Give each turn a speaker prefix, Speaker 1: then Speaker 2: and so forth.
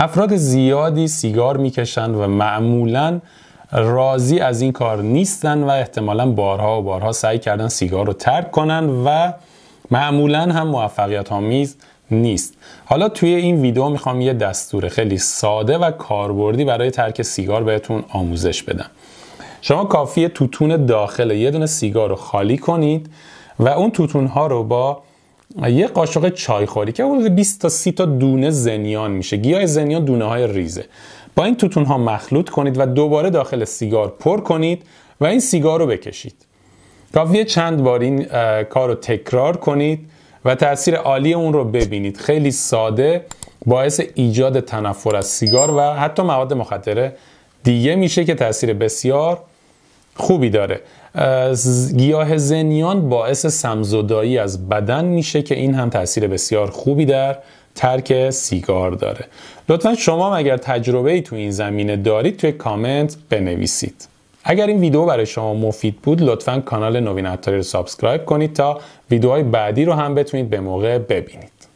Speaker 1: افراد زیادی سیگار میکشند و معمولا راضی از این کار نیستن و احتمالا بارها و بارها سعی کردن سیگار رو ترک کنن و معمولا هم موفقیت آمیز نیست حالا توی این ویدیو میخوام یه دستور خیلی ساده و کاربردی برای ترک سیگار بهتون آموزش بدم شما کافیه توتون داخل یه دونه سیگار رو خالی کنید و اون توتون ها رو با یه قاشق چای خوری که حدود 20 تا 30 تا دونه زنیان میشه گیاه زنیان دونه های ریزه با این توتون ها مخلوط کنید و دوباره داخل سیگار پر کنید و این سیگار رو بکشید کافیه چند بار این کار رو تکرار کنید و تاثیر عالی اون رو ببینید خیلی ساده باعث ایجاد تنفر از سیگار و حتی مواد مخدره دیگه میشه که تاثیر بسیار خوبی داره گیاه زنیان باعث سمزدایی از بدن میشه که این هم تاثیر بسیار خوبی در ترک سیگار داره لطفا شما اگر تجربه ای تو این زمینه دارید توی کامنت بنویسید اگر این ویدیو برای شما مفید بود لطفا کانال نوین عطاری رو سابسکرایب کنید تا ویدیوهای بعدی رو هم بتونید به موقع ببینید